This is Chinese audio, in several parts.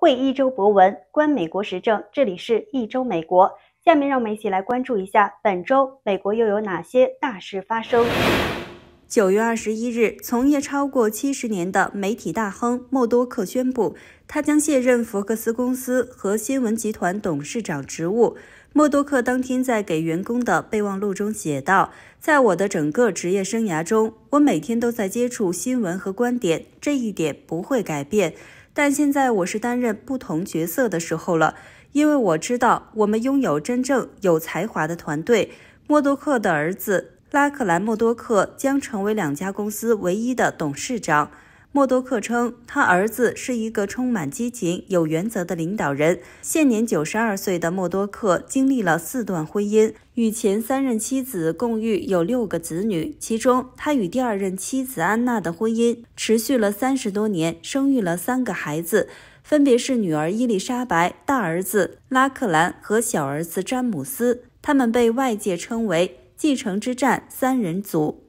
会一周博文，观美国时政。这里是《一周美国》，下面让我们一起来关注一下本周美国又有哪些大事发生。九月二十一日，从业超过七十年的媒体大亨默多克宣布，他将卸任福克斯公司和新闻集团董事长职务。默多克当天在给员工的备忘录中写道：“在我的整个职业生涯中，我每天都在接触新闻和观点，这一点不会改变。”但现在我是担任不同角色的时候了，因为我知道我们拥有真正有才华的团队。默多克的儿子拉克兰·默多克将成为两家公司唯一的董事长。默多克称，他儿子是一个充满激情、有原则的领导人。现年九十二岁的默多克经历了四段婚姻，与前三任妻子共育有六个子女。其中，他与第二任妻子安娜的婚姻持续了三十多年，生育了三个孩子，分别是女儿伊丽莎白、大儿子拉克兰和小儿子詹姆斯。他们被外界称为“继承之战”三人组。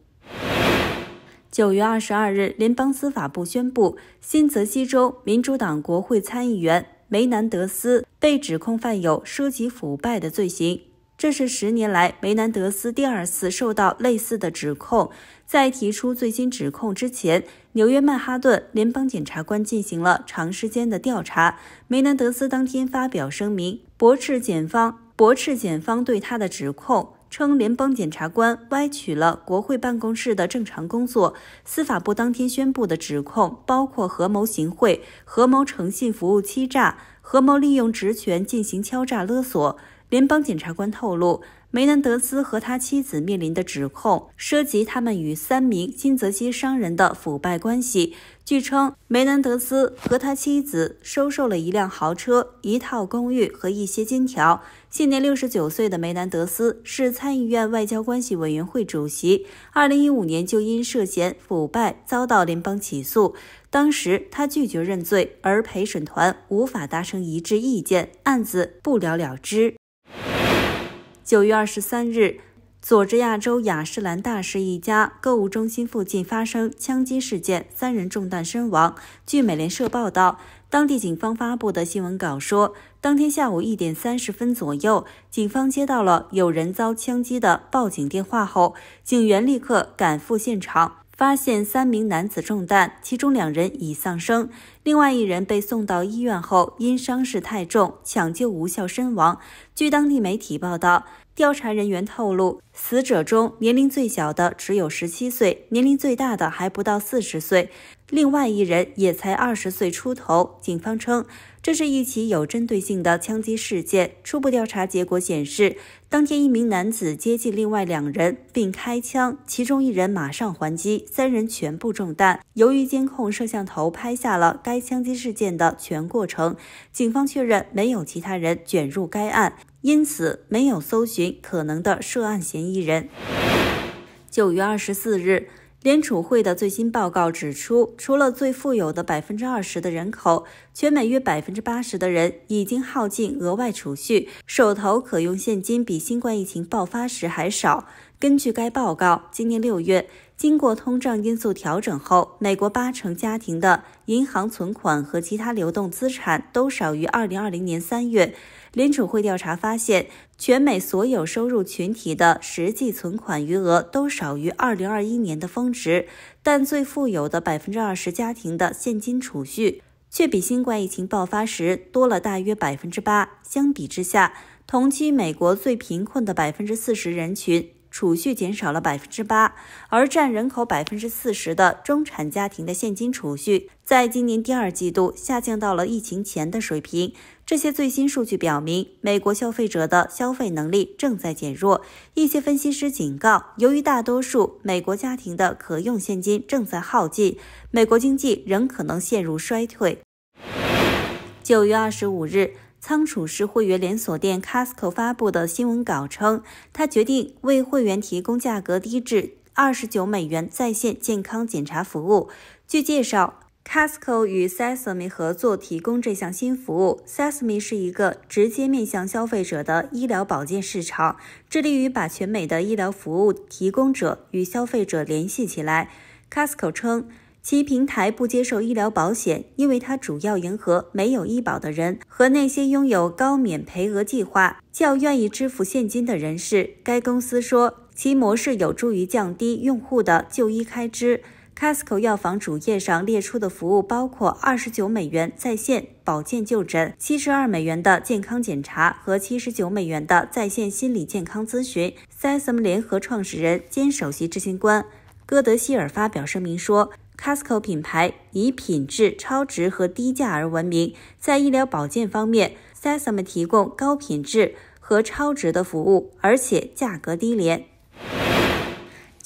九月二十二日，联邦司法部宣布，新泽西州民主党国会参议员梅南德斯被指控犯有涉及腐败的罪行。这是十年来梅南德斯第二次受到类似的指控。在提出最新指控之前，纽约曼哈顿联邦检察官进行了长时间的调查。梅南德斯当天发表声明，驳斥检方驳斥检方对他的指控。称联邦检察官歪曲了国会办公室的正常工作。司法部当天宣布的指控包括合谋行贿、合谋诚信服务欺诈、合谋利用职权进行敲诈勒索。联邦检察官透露，梅南德斯和他妻子面临的指控涉及他们与三名新泽西商人的腐败关系。据称，梅南德斯和他妻子收受了一辆豪车、一套公寓和一些金条。现年六十九岁的梅南德斯是参议院外交关系委员会主席。二零一五年就因涉嫌腐败遭到联邦起诉，当时他拒绝认罪，而陪审团无法达成一致意见，案子不了了之。九月二十三日。佐治亚州亚特兰大市一家购物中心附近发生枪击事件，三人中弹身亡。据美联社报道，当地警方发布的新闻稿说，当天下午一点三十分左右，警方接到了有人遭枪击的报警电话后，警员立刻赶赴现场。发现三名男子中弹，其中两人已丧生，另外一人被送到医院后因伤势太重抢救无效身亡。据当地媒体报道，调查人员透露，死者中年龄最小的只有十七岁，年龄最大的还不到四十岁，另外一人也才二十岁出头。警方称。这是一起有针对性的枪击事件。初步调查结果显示，当天一名男子接近另外两人并开枪，其中一人马上还击，三人全部中弹。由于监控摄像头拍下了该枪击事件的全过程，警方确认没有其他人卷入该案，因此没有搜寻可能的涉案嫌疑人。九月二十四日。联储会的最新报告指出，除了最富有的百分之二十的人口，全美约百分之八十的人已经耗尽额外储蓄，手头可用现金比新冠疫情爆发时还少。根据该报告，今年六月，经过通胀因素调整后，美国八成家庭的银行存款和其他流动资产都少于二零二零年三月。联储会调查发现，全美所有收入群体的实际存款余额都少于2021年的峰值，但最富有的20%家庭的现金储蓄却比新冠疫情爆发时多了大约8%。相比之下，同期美国最贫困的40%人群储蓄减少了8%，而占人口40%的中产家庭的现金储蓄在今年第二季度下降到了疫情前的水平。这些最新数据表明，美国消费者的消费能力正在减弱。一些分析师警告，由于大多数美国家庭的可用现金正在耗尽，美国经济仍可能陷入衰退。九月二十五日，仓储式会员连锁店 Costco 发布的新闻稿称，他决定为会员提供价格低至二十九美元在线健康检查服务。据介绍。Casco 与 Sesame 合作提供这项新服务。Sesame 是一个直接面向消费者的医疗保健市场，致力于把全美的医疗服务提供者与消费者联系起来。Casco 称，其平台不接受医疗保险，因为它主要迎合没有医保的人和那些拥有高免赔额计划、较愿意支付现金的人士。该公司说，其模式有助于降低用户的就医开支。Casco 药房主页上列出的服务包括二十九美元在线保健就诊、七十二美元的健康检查和七十九美元的在线心理健康咨询。s e s a m 联合创始人兼首席执行官戈德希尔发表声明说：“Casco 品牌以品质、超值和低价而闻名，在医疗保健方面 s e s a m 提供高品质和超值的服务，而且价格低廉。”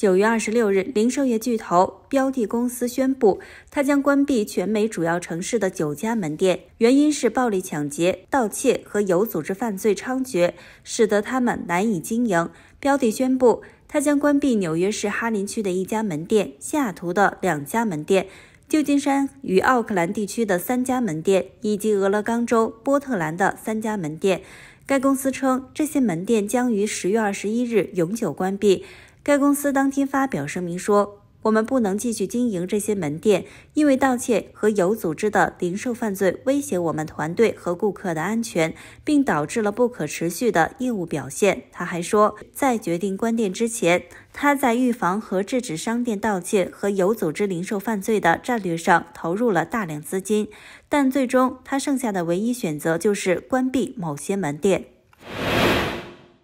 九月二十六日，零售业巨头标的公司宣布，它将关闭全美主要城市的九家门店，原因是暴力抢劫、盗窃和有组织犯罪猖獗，使得他们难以经营。标的宣布，它将关闭纽约市哈林区的一家门店、西雅图的两家门店、旧金山与奥克兰地区的三家门店，以及俄勒冈州波特兰的三家门店。该公司称，这些门店将于十月二十一日永久关闭。该公司当天发表声明说：“我们不能继续经营这些门店，因为盗窃和有组织的零售犯罪威胁我们团队和顾客的安全，并导致了不可持续的业务表现。”他还说，在决定关店之前，他在预防和制止商店盗窃和有组织零售犯罪的战略上投入了大量资金，但最终他剩下的唯一选择就是关闭某些门店。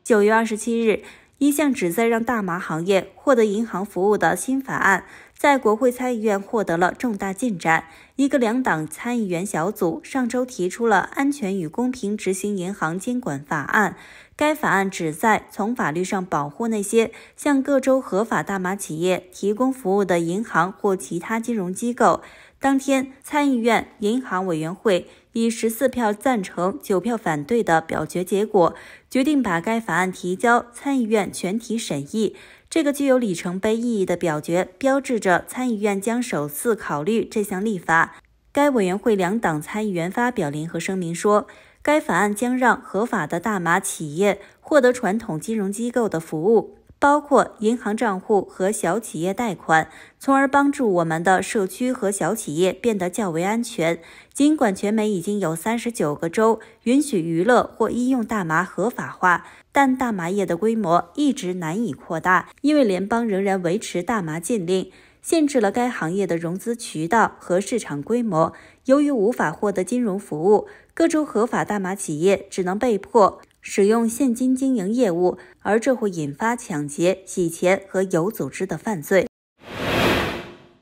九月二十七日。一项旨在让大麻行业获得银行服务的新法案，在国会参议院获得了重大进展。一个两党参议员小组上周提出了《安全与公平执行银行监管法案》，该法案旨在从法律上保护那些向各州合法大麻企业提供服务的银行或其他金融机构。当天，参议院银行委员会以十四票赞成、九票反对的表决结果，决定把该法案提交参议院全体审议。这个具有里程碑意义的表决，标志着参议院将首次考虑这项立法。该委员会两党参议员发表联合声明说，该法案将让合法的大麻企业获得传统金融机构的服务。包括银行账户和小企业贷款，从而帮助我们的社区和小企业变得较为安全。尽管全美已经有三十九个州允许娱乐或医用大麻合法化，但大麻业的规模一直难以扩大，因为联邦仍然维持大麻禁令，限制了该行业的融资渠道和市场规模。由于无法获得金融服务，各州合法大麻企业只能被迫。使用现金经营业务，而这会引发抢劫、洗钱和有组织的犯罪。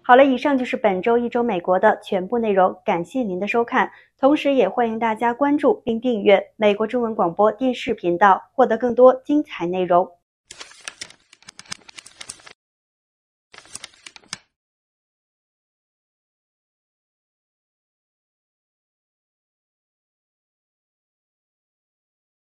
好了，以上就是本周一周美国的全部内容，感谢您的收看，同时也欢迎大家关注并订阅美国中文广播电视频道，获得更多精彩内容。